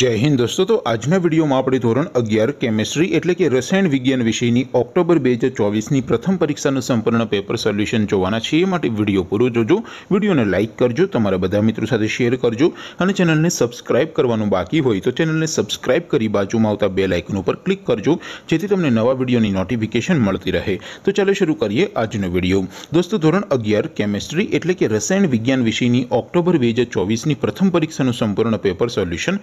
જય હિન્દ દોસ્તો તો આજના વિડીયોમાં આપણે ધોરણ અગિયાર કેમેસ્ટ્રી એટલે કે રસાયણ વિજ્ઞાન વિષયની ઓક્ટોબર બે હજાર ચોવીસની પ્રથમ પરીક્ષાનું સંપૂર્ણ પેપર સોલ્યુશન જોવાના છીએ માટે વિડીયો પૂરો જોજો વિડીયોને લાઇક કરજો તમારા બધા મિત્રો સાથે શેર કરજો અને ચેનલને સબસ્ક્રાઇબ કરવાનું બાકી હોય તો ચેનલને સબસ્ક્રાઇબ કરી બાજુમાં આવતા બે લાઇકન ઉપર ક્લિક કરજો જેથી તમને નવા વિડીયોની નોટિફિકેશન મળતી રહે તો ચાલો શરૂ કરીએ આજનો વિડીયો દોસ્તો ધોરણ અગિયાર કેમેસ્ટ્રી એટલે કે રસાયણ વિજ્ઞાન વિષયની ઓક્ટોબર બે હજાર ચોવીસની પ્રથમ પરીક્ષાનું સંપૂર્ણ પેપર સોલ્યુશન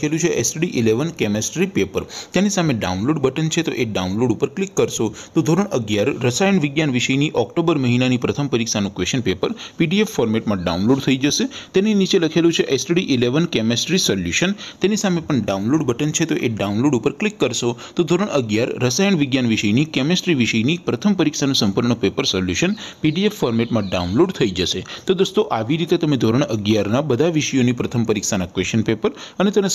ખેલું છે STD 11 કેમિસ્ટ્રી પેપર તેની સામે ડાઉનલોડ બટન છે તો એ ડાઉનલોડ ઉપર ક્લિક કરશો તો ધોરણ 11 રસાયણ વિજ્ઞાન વિષયની ઓક્ટોબર મહિનાની પ્રથમ પરીક્ષાનું ક્વેશ્ચન પેપર PDF ફોર્મેટમાં ડાઉનલોડ થઈ જશે તેની નીચે લખેલું છે STD 11 કેમિસ્ટ્રી સોલ્યુશન તેની સામે પણ ડાઉનલોડ બટન છે તો એ ડાઉનલોડ ઉપર ક્લિક કરશો તો ધોરણ 11 રસાયણ વિજ્ઞાન વિષયની કેમિસ્ટ્રી વિષયની પ્રથમ પરીક્ષાનું સંપૂર્ણ પેપર સોલ્યુશન PDF ફોર્મેટમાં ડાઉનલોડ થઈ જશે તો દોસ્તો આવી રીતે તમે ધોરણ 11 ના બધા વિષયોની પ્રથમ પરીક્ષાના ક્વેશ્ચન પેપર અને તેના